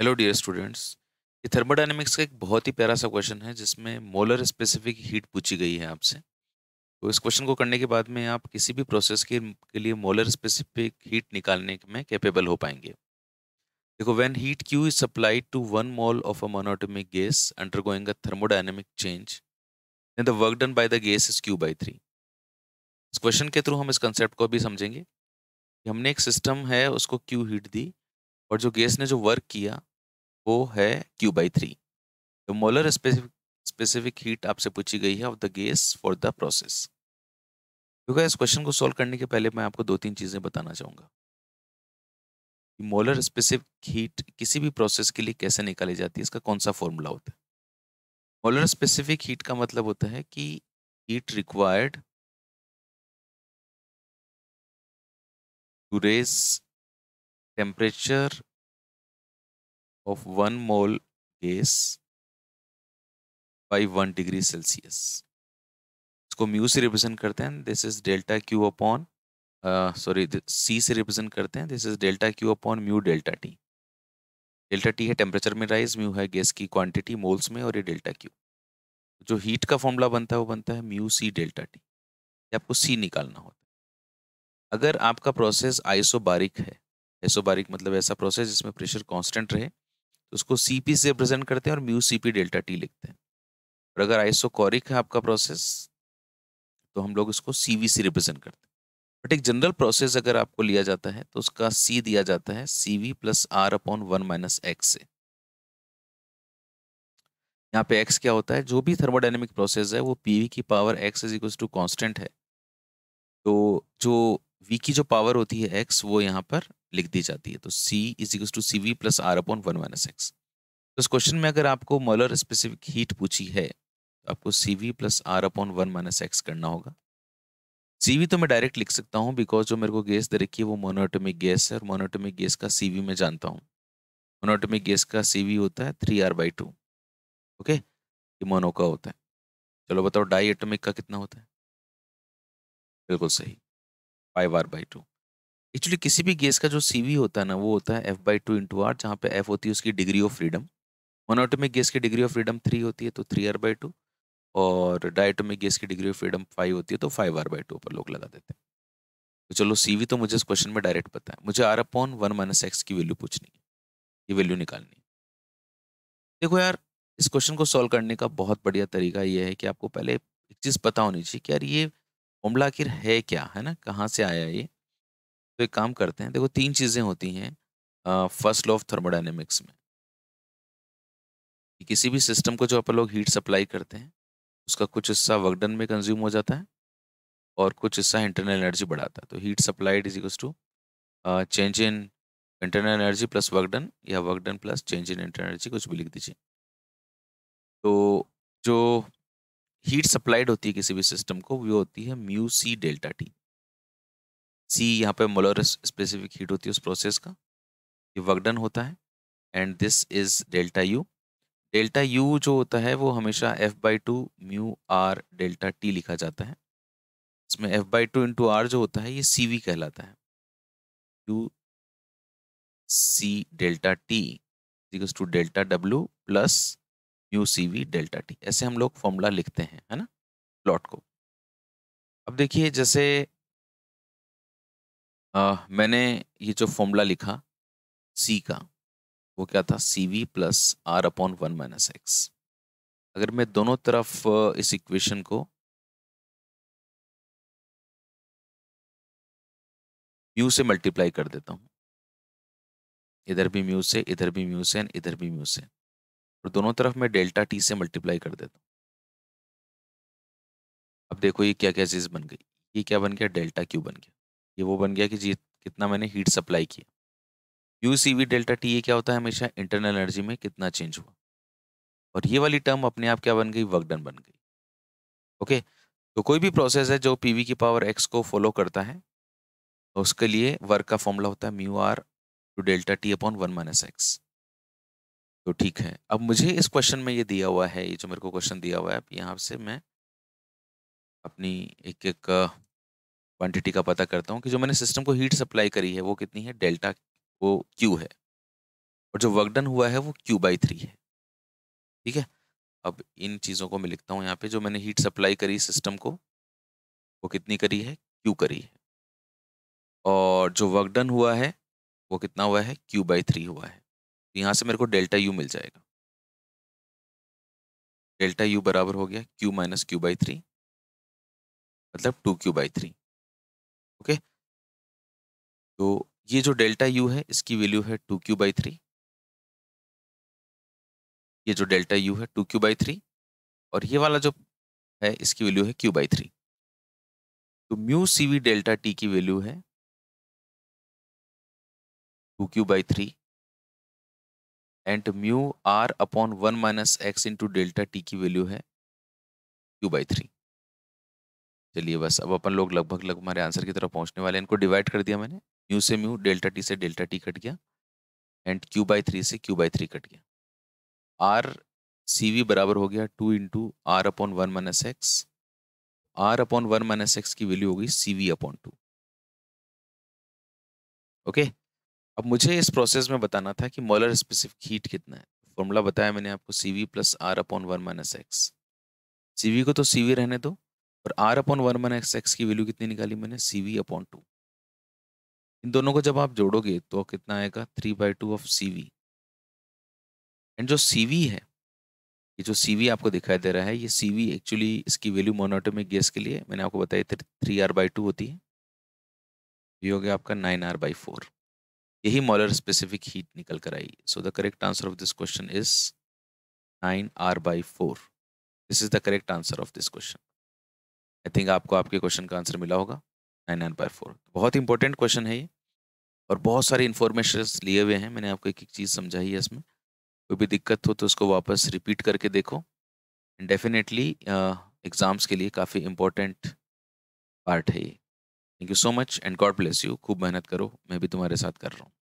Hello dear students ये thermodynamics का एक बहुत ही प्यारा सा क्वेश्चन है जिसमें मोलर स्पेसिफिक हीट पूछी गई है आपसे तो इस क्वेश्चन को करने के बाद में आप किसी भी प्रोसेस के, के लिए मोलर स्पेसिफिक हीट निकालने में कैपेबल हो पाएंगे देखो when heat Q is supplied to one mole of a monatomic gas undergoing a thermodynamic change then the work done by the gas is Q by three इस question के through हम इस concept को भी समझेंगे हमने एक सिस्टम है उसको क्यू हीट दी और जो गैस ने जो वर्क किया वो है क्यू बाई थ्री तो मोलर स्पेसिफिक हीट आपसे पूछी गई है of the gas for the process क्योंकि इस क्वेश्चन को सॉल्व करने के पहले मैं आपको दो तीन चीज़ें बताना चाहूँगा मोलर स्पेसिफिक हीट किसी भी प्रोसेस के लिए कैसे निकाली जाती है इसका कौन सा फॉर्मूला होता है मोलर स्पेसिफिक हीट का मतलब होता है कि heat required to raise temperature of 1 mole gas by 1 degree Celsius. इसको म्यू से रिप्रेजेंट करते हैं this is delta Q upon sorry c से रिप्रेजेंट करते हैं this is delta Q upon mu delta T delta T है temperature में rise mu है गैस की क्वांटिटी मोल्स में और ये डेल्टा क्यू जो हीट का फॉर्मूला बनता है वो बनता है म्यू सी डेल्टा टी आपको सी निकालना होता है अगर आपका प्रोसेस आइसोबारिक है एसोबारिक मतलब ऐसा प्रोसेस जिसमें प्रेशर कांस्टेंट रहे तो उसको सीपी से रिप्रेजेंट करते हैं और म्यू सीपी डेल्टा टी लिखते हैं और अगर आइसोकोरिक है आपका प्रोसेस तो हम लोग इसको सी वी से रिप्रेजेंट करते हैं बट एक जनरल प्रोसेस अगर आपको लिया जाता है तो उसका सी दिया जाता है c we plus are upon one minus x से यहाँ पे एक्स क्या होता है जो भी थर्मोडाइनमिक प्रोसेस है वो पी वी की power x is equal to constant है तो जो वी की जो पावर होती है एक्स वो यहाँ पर लिख दी जाती है तो c is equal to c we plus are upon one minus x तो इस क्वेश्चन में अगर आपको मॉलर स्पेसिफिक हीट पूछी है तो आपको सी we plus are upon one minus X करना होगा सी वी तो मैं डायरेक्ट लिख सकता हूँ बिकॉज जो मेरे को गैस दे रखी है वो मोनोटोमिक गैस है और मोनोटोमिक गैस का सी वी मैं जानता हूँ मोनोटोमिक गैस का सी वी होता है three r by two okay ये मोनो का होता है चलो बताओ डाई एटोमिक का कितना होता है बिल्कुल सही five r by two actually किसी भी गैस का जो वी होता है ना वो होता है f by two into r जहाँ पे एफ होती है उसकी degree of freedom monatomic gas की डिग्री ऑफ फ्रीडम थ्री होती है तो थ्री आर बाई टू और डायटोमिक गेस की डिग्री ऑफ फ्रीडम फाइव होती है तो फाइव आर बाई टू पर लोग लगा देते हैं तो चलो वी तो मुझे इस क्वेश्चन में डायरेक्ट पता है मुझे r upon one minus x की वैल्यू पूछनी है ये वैल्यू निकालनी है देखो यार इस क्वेश्चन को सॉल्व करने का बहुत बढ़िया तरीका ये है कि आपको पहले एक चीज़ पता होनी चाहिए कि यार ये फॉर्मूला आखिर है क्या है ना कहाँ से आया ये तो एक काम करते हैं देखो तीन चीज़ें होती हैं फर्स्ट लॉ ऑफ थर्मोडाइनमिक्स में कि किसी भी सिस्टम को जो अपन लोग हीट सप्लाई करते हैं उसका कुछ हिस्सा वर्कडन में कंज्यूम हो जाता है और कुछ हिस्सा इंटरनल एनर्जी बढ़ाता है तो heat supplied is equals to change in internal energy plus work done या work done plus change in internal energy कुछ भी लिख दीजिए तो जो हीट सप्लाइड होती है किसी भी सिस्टम को वो होती है mu c delta T c यहाँ पे मोलोरस स्पेसिफिक हीट होती है उस प्रोसेस का ये वर्कडन होता है and this is delta U delta U जो होता है वो हमेशा f by two mu r delta T लिखा जाता है इसमें f by two into r जो होता है ये सी वी कहलाता है U c delta T two delta W plus U c v delta T ऐसे हम लोग फॉर्मूला लिखते हैं है ना प्लॉट को अब देखिए जैसे आ, मैंने ये जो फॉर्मूला लिखा सी का वो क्या था c we plus are upon one minus x अगर मैं दोनों तरफ इस इक्वेशन को म्यू से मल्टीप्लाई कर देता हूँ इधर भी म्यू से इधर भी म्यू से एंड इधर भी म्यू से और दोनों तरफ मैं डेल्टा टी से मल्टीप्लाई कर देता हूँ अब देखो ये क्या क्या चीज़ बन गई ये क्या बन गया डेल्टा क्यू बन गया ये वो बन गया कि जी कितना मैंने हीट सप्लाई किया U c v delta T ये क्या होता है हमेशा इंटरनल एनर्जी में कितना चेंज हुआ और ये वाली टर्म अपने आप क्या बन गई वर्कडन बन गई ओके तो कोई भी प्रोसेस है जो पी वी की पावर एक्स को फॉलो करता है तो उसके लिए वर्क का फॉर्मूला होता है mu r two delta T upon one minus x तो ठीक है अब मुझे इस क्वेश्चन में ये दिया हुआ है ये जो मेरे को क्वेश्चन दिया हुआ है अब यहाँ से मैं अपनी एक एक क्वांटिटी का पता करता हूँ कि जो मैंने सिस्टम को हीट सप्लाई करी है वो कितनी है डेल्टा वो क्यू है और जो वर्कडन हुआ है वो क्यू बाई थ्री है ठीक है अब इन चीज़ों को मैं लिखता हूँ यहाँ पे जो मैंने हीट सप्लाई करी सिस्टम को वो कितनी करी है क्यू करी है और जो वर्कडन हुआ है वो कितना हुआ है क्यू बाई थ्री हुआ है तो यहाँ से मेरे को डेल्टा यू मिल जाएगा डेल्टा यू बराबर हो गया Q minus Q by three मतलब two Q by three okay तो ये जो डेल्टा यू है इसकी वैल्यू है टू क्यू बाई थ्री ये जो डेल्टा यू है टू क्यू बाई थ्री और ये वाला जो है इसकी वैल्यू है क्यू बाई थ्री तो mu c v delta T की वैल्यू है two Q by three and mu r upon one minus x into delta T की वैल्यू है क्यू बाई थ्री चलिए बस अब अपन लोग लगभग लगभग हमारे आंसर की तरफ पहुंचने वाले हैं इनको डिवाइड कर दिया मैंने म्यू से म्यू डेल्टा टी से डेल्टा टी कट गया एंड क्यू बाई थ्री से क्यू बाई थ्री कट गया आर सी वी बराबर हो गया two into r upon one minus x r upon one minus x की वैल्यू होगी c v upon two okay अब मुझे इस प्रोसेस में बताना था कि मॉलर स्पेसिफिक हीट कितना है फॉर्मूला बताया मैंने आपको सी we plus are upon one minus x c v को तो सी वी रहने दो और r upon one minus x की वैल्यू कितनी निकाली मैंने सी वी अपॉन टू इन दोनों को जब आप जोड़ोगे तो कितना आएगा three by two of c v and जो सी वी है ये जो सी वी आपको दिखाई दे रहा है ये सी वी एक्चुअली इसकी वैल्यू मोनोटोमिक गैस के लिए मैंने आपको बताया थ्री आर बाई टू होती है ये हो गया आपका नाइन आर बाई फोर यही मॉलर स्पेसिफिक हीट निकल कर आई so the correct answer of this question is nine r by four this is the correct answer of this question I think आपको आपके क्वेश्चन का आंसर मिला होगा नाइन आर बाई फोर बहुत इंपॉर्टेंट क्वेश्चन है ये और बहुत सारे इन्फॉर्मेशन लिए हुए हैं मैंने आपको एक एक चीज़ समझाई है इसमें कोई भी दिक्कत हो तो उसको वापस रिपीट करके देखो एंड डेफिनेटली एग्ज़ाम्स के लिए काफ़ी इंपॉर्टेंट पार्ट है ये thank you so much and God bless you खूब मेहनत करो मैं भी तुम्हारे साथ कर रहा हूँ